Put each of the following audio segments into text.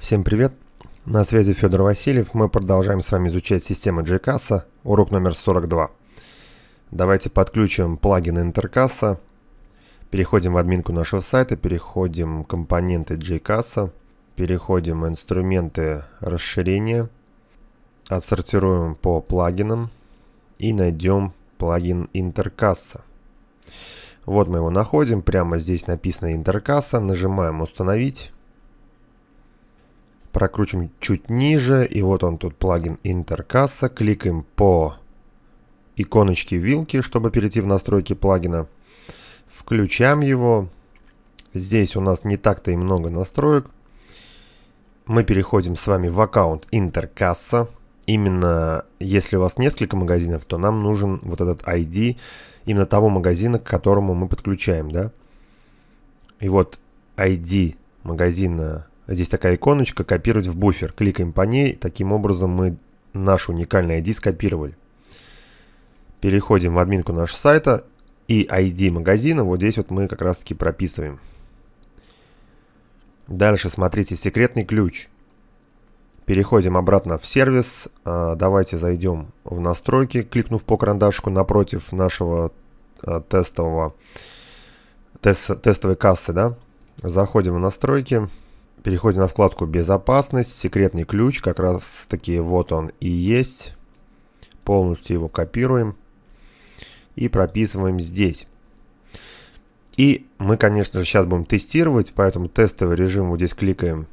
Всем привет! На связи Федор Васильев. Мы продолжаем с вами изучать систему JCasA. урок номер 42. Давайте подключим плагин Intercassa. Переходим в админку нашего сайта, переходим компоненты JCasA, переходим инструменты расширения, отсортируем по плагинам и найдем плагин Intercassa. Вот мы его находим, прямо здесь написано Intercassa, нажимаем «Установить» прокручиваем чуть ниже, и вот он тут плагин Интеркасса. Кликаем по иконочке вилки, чтобы перейти в настройки плагина. Включаем его. Здесь у нас не так-то и много настроек. Мы переходим с вами в аккаунт Интеркасса. Именно если у вас несколько магазинов, то нам нужен вот этот ID именно того магазина, к которому мы подключаем, да? И вот ID магазина Здесь такая иконочка «Копировать в буфер». Кликаем по ней. Таким образом мы наш уникальный ID скопировали. Переходим в админку нашего сайта и ID магазина. Вот здесь вот мы как раз таки прописываем. Дальше смотрите секретный ключ. Переходим обратно в сервис. А, давайте зайдем в настройки, кликнув по карандашку напротив нашего а, тестового тест, тестовой кассы, да. Заходим в настройки. Переходим на вкладку «Безопасность», «Секретный ключ», как раз таки вот он и есть. Полностью его копируем и прописываем здесь. И мы, конечно же, сейчас будем тестировать, поэтому тестовый режим, вот здесь кликаем,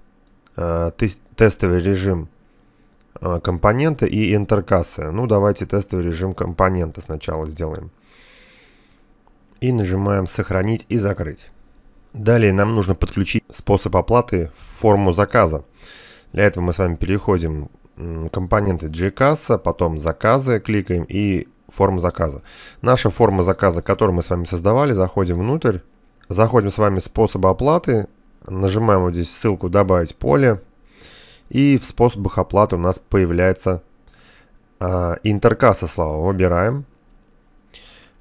э, тестовый режим э, компонента и Enter Ну, давайте тестовый режим компонента сначала сделаем. И нажимаем «Сохранить» и «Закрыть». Далее нам нужно подключить способ оплаты в форму заказа. Для этого мы с вами переходим компоненты g потом заказы, кликаем и форму заказа. Наша форма заказа, которую мы с вами создавали, заходим внутрь, заходим с вами в способы оплаты, нажимаем вот здесь ссылку «Добавить поле», и в способах оплаты у нас появляется э, интеркасса слава. Выбираем.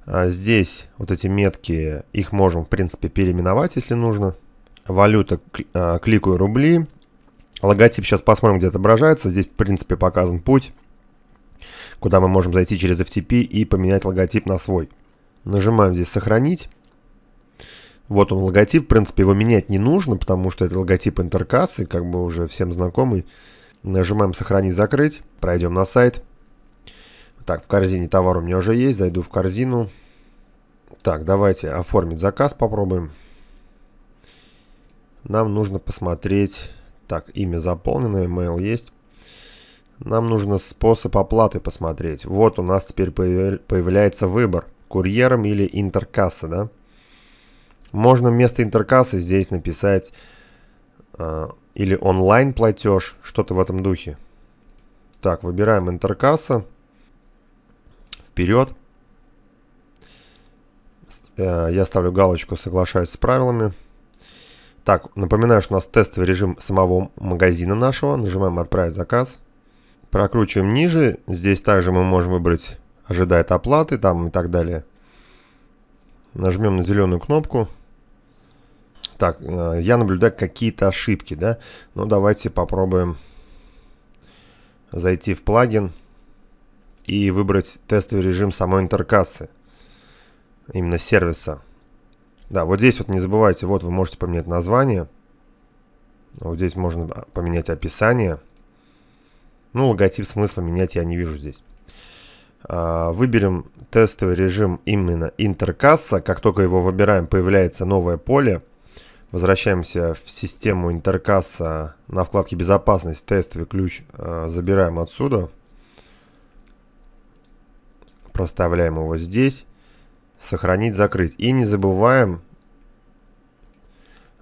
А, здесь вот эти метки, их можем, в принципе, переименовать, если нужно. Валюта, а, кликаю рубли. Логотип сейчас посмотрим, где отображается. Здесь, в принципе, показан путь, куда мы можем зайти через FTP и поменять логотип на свой. Нажимаем здесь «Сохранить». Вот он логотип, в принципе, его менять не нужно, потому что это логотип интеркассы, как бы уже всем знакомый. Нажимаем «Сохранить», «Закрыть», пройдем на сайт. Так, в корзине товар у меня уже есть. Зайду в корзину. Так, давайте оформить заказ попробуем. Нам нужно посмотреть... Так, имя заполнено, email есть. Нам нужно способ оплаты посмотреть. Вот у нас теперь появляется выбор. Курьером или интеркасса, да? Можно вместо интеркассы здесь написать э, или онлайн платеж, что-то в этом духе. Так, выбираем интеркасса вперед. Э, я ставлю галочку «Соглашаюсь с правилами». Так, напоминаю, что у нас тестовый режим самого магазина нашего. Нажимаем «Отправить заказ». Прокручиваем ниже. Здесь также мы можем выбрать «Ожидает оплаты» там и так далее. Нажмем на зеленую кнопку. Так, э, я наблюдаю какие-то ошибки, да? Ну, давайте попробуем зайти в плагин и выбрать тестовый режим самой интеркассы, именно сервиса. Да, вот здесь вот не забывайте, вот вы можете поменять название. Вот здесь можно поменять описание. Ну, логотип смысла менять я не вижу здесь. А, выберем тестовый режим именно интеркасса. Как только его выбираем, появляется новое поле. Возвращаемся в систему интеркасса на вкладке «Безопасность», «Тестовый ключ» а, забираем отсюда – проставляем его здесь. Сохранить, закрыть. И не забываем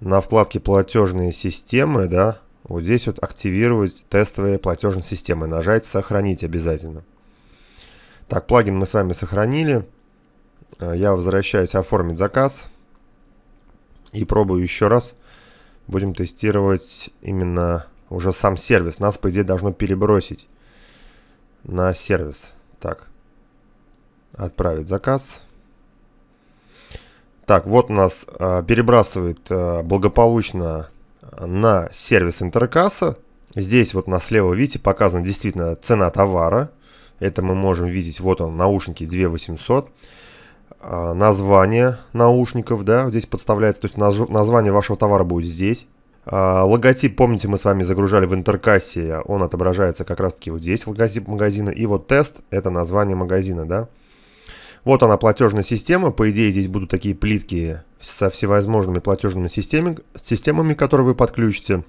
на вкладке «Платежные системы», да, вот здесь вот активировать тестовые платежные системы. Нажать «Сохранить» обязательно. Так, плагин мы с вами сохранили. Э, я возвращаюсь оформить заказ. И пробую еще раз. Будем тестировать именно уже сам сервис. Нас, по идее, должно перебросить на сервис. Так. Отправить заказ. Так, вот у нас э, перебрасывает э, благополучно на сервис Интеркасса. Здесь вот на слева, видите, показана действительно цена товара. Это мы можем видеть, вот он, наушники 2800. Э, название наушников, да, здесь подставляется, то есть наз, название вашего товара будет здесь. Э, логотип, помните, мы с вами загружали в Интеркассе, он отображается как раз-таки вот здесь, логотип магазина. И вот тест, это название магазина, да. Вот она, платежная система. По идее, здесь будут такие плитки со всевозможными платежными системами, системами которые вы подключите.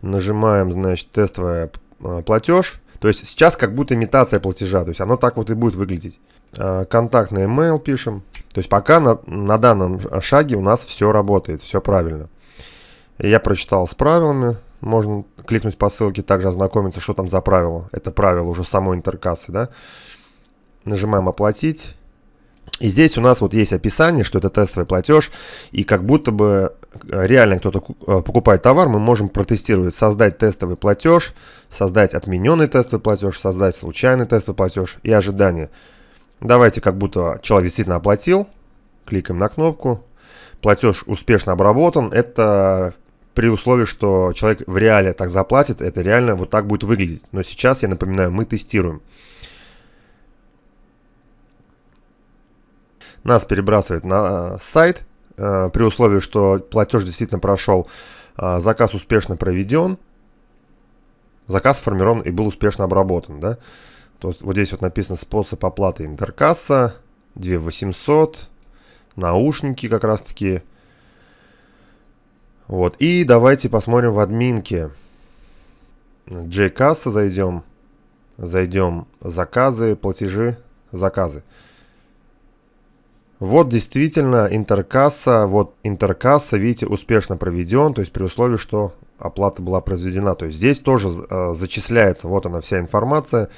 Нажимаем, значит, тестовая а, платеж. То есть сейчас как будто имитация платежа. То есть оно так вот и будет выглядеть. А, контактный email пишем. То есть пока на, на данном шаге у нас все работает, все правильно. Я прочитал с правилами. Можно кликнуть по ссылке, также ознакомиться, что там за правило. Это правило уже самой интеркассы, да. Нажимаем «Оплатить». И здесь у нас вот есть описание, что это тестовый платеж, и как будто бы э, реально кто-то э, покупает товар, мы можем протестировать, создать тестовый платеж, создать отмененный тестовый платеж, создать случайный тестовый платеж и ожидание. Давайте как будто человек действительно оплатил, кликаем на кнопку, платеж успешно обработан, это при условии, что человек в реале так заплатит, это реально вот так будет выглядеть. Но сейчас, я напоминаю, мы тестируем. нас перебрасывает на э, сайт, э, при условии, что платеж действительно прошел, э, заказ успешно проведен, заказ сформирован и был успешно обработан, да. То есть вот здесь вот написано способ оплаты интеркасса, 2800, наушники как раз таки. Вот, и давайте посмотрим в админке. J-касса зайдем, зайдем заказы, платежи, заказы. Заказы. Вот действительно интеркасса, вот интеркасса, видите, успешно проведен, то есть при условии, что оплата была произведена. То есть здесь тоже э, зачисляется, вот она вся информация,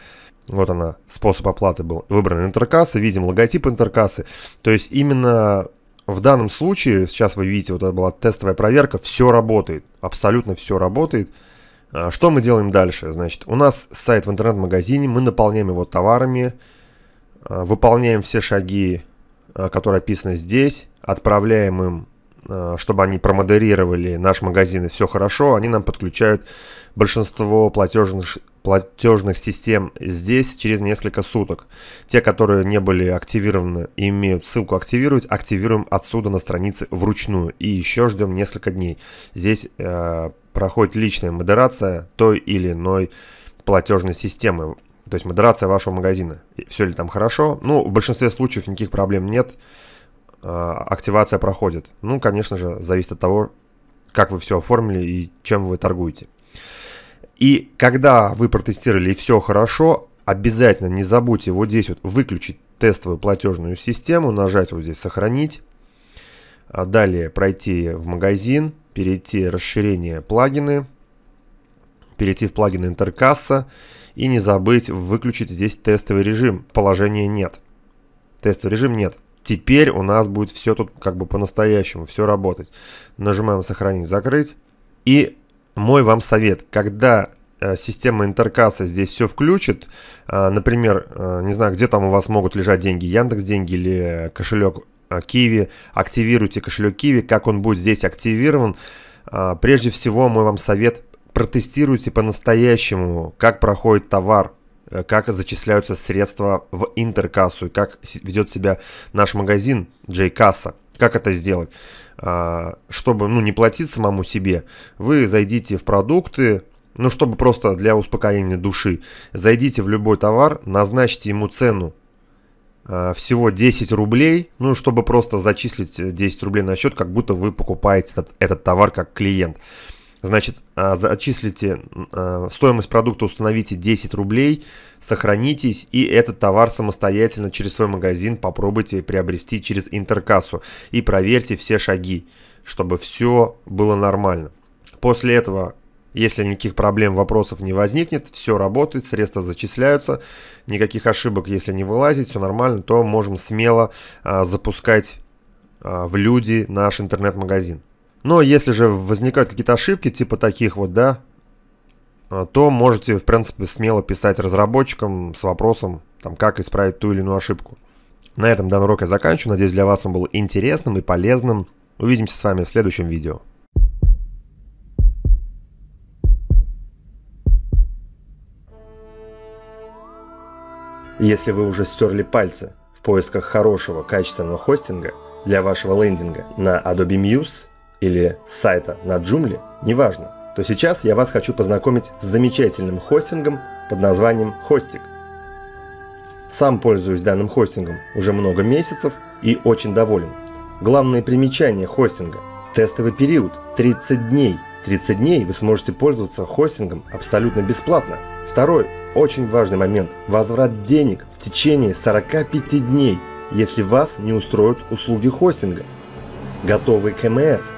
вот она, способ оплаты был выбран интеркасса, видим логотип интеркассы. То есть именно в данном случае, сейчас вы видите, вот это была тестовая проверка, все работает, абсолютно все работает. А что мы делаем дальше? Значит, у нас сайт в интернет-магазине, мы наполняем его товарами, э, выполняем все шаги Э, которая описана здесь, отправляем им, э, чтобы они промодерировали наш магазин и все хорошо, они нам подключают большинство платежных, платежных систем здесь через несколько суток. Те, которые не были активированы и имеют ссылку активировать, активируем отсюда на странице вручную и еще ждем несколько дней. Здесь э, проходит личная модерация той или иной платежной системы. То есть модерация вашего магазина. Все ли там хорошо? Ну, в большинстве случаев никаких проблем нет. А, активация проходит. Ну, конечно же, зависит от того, как вы все оформили и чем вы торгуете. И когда вы протестировали и все хорошо, обязательно не забудьте вот здесь вот выключить тестовую платежную систему, нажать вот здесь «Сохранить», а, далее пройти в магазин, перейти расширение «Плагины», перейти в плагин интеркасса и не забыть выключить здесь тестовый режим. Положения нет. Тестовый режим нет. Теперь у нас будет все тут как бы по-настоящему, все работать. Нажимаем сохранить, закрыть. И мой вам совет, когда э, система интеркасса здесь все включит, э, например, э, не знаю, где там у вас могут лежать деньги, Яндекс деньги или кошелек Киви, активируйте кошелек Киви, как он будет здесь активирован, прежде всего мой вам совет протестируйте по-настоящему, типа, как проходит товар, э, как зачисляются средства в интеркассу и как ведет себя наш магазин J-касса. Как это сделать? А, чтобы ну, не платить самому себе, вы зайдите в продукты, ну, чтобы просто для успокоения души, зайдите в любой товар, назначьте ему цену а, всего 10 рублей, ну, чтобы просто зачислить 10 э, рублей на счет, как будто вы покупаете этот, этот товар как клиент. Значит, а, зачислите а, стоимость продукта, установите 10 рублей, сохранитесь и этот товар самостоятельно через свой магазин попробуйте приобрести через интеркассу и проверьте все шаги, чтобы все было нормально. После этого, если никаких проблем, вопросов не возникнет, все работает, средства зачисляются, никаких ошибок, если не вылазит, все нормально, то можем смело а, запускать в люди наш интернет-магазин. Но если же возникают какие-то ошибки, типа таких вот, да, а, то можете, в принципе, смело писать разработчикам с вопросом, там, как исправить ту или иную ошибку. На этом данный урок я заканчиваю. Надеюсь, для вас он был интересным и полезным. Увидимся с вами в следующем видео. Если вы уже стерли пальцы в поисках хорошего, качественного хостинга для вашего лендинга на Adobe Muse, или сайта на Joomla, неважно, то сейчас я вас хочу познакомить с замечательным хостингом под названием Hostic. Сам пользуюсь данным хостингом уже много месяцев и очень доволен. Главное примечание хостинга – тестовый период – 30 дней. 30 дней вы сможете пользоваться хостингом абсолютно бесплатно. Второй очень важный момент – возврат денег в течение 45 дней, если вас не устроят услуги хостинга. Готовый КМС –